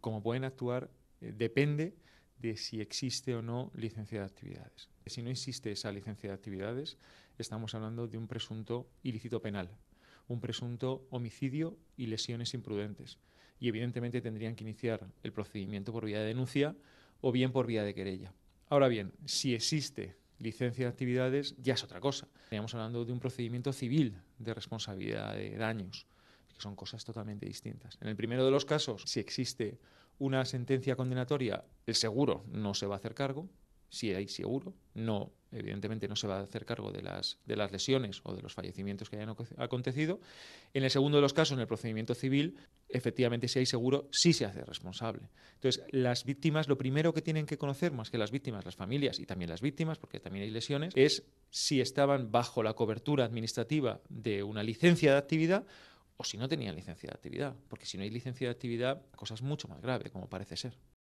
cómo pueden actuar eh, depende de si existe o no licencia de actividades. Si no existe esa licencia de actividades, estamos hablando de un presunto ilícito penal, un presunto homicidio y lesiones imprudentes. Y evidentemente tendrían que iniciar el procedimiento por vía de denuncia o bien por vía de querella. Ahora bien, si existe licencia de actividades, ya es otra cosa. Estamos hablando de un procedimiento civil de responsabilidad de daños que son cosas totalmente distintas. En el primero de los casos, si existe una sentencia condenatoria, el seguro no se va a hacer cargo, si hay seguro, no, evidentemente no se va a hacer cargo de las, de las lesiones o de los fallecimientos que hayan acontecido. En el segundo de los casos, en el procedimiento civil, efectivamente si hay seguro, sí se hace responsable. Entonces, las víctimas, lo primero que tienen que conocer, más que las víctimas, las familias y también las víctimas, porque también hay lesiones, es si estaban bajo la cobertura administrativa de una licencia de actividad o si no tenían licencia de actividad, porque si no hay licencia de actividad, la cosa es mucho más grave, como parece ser.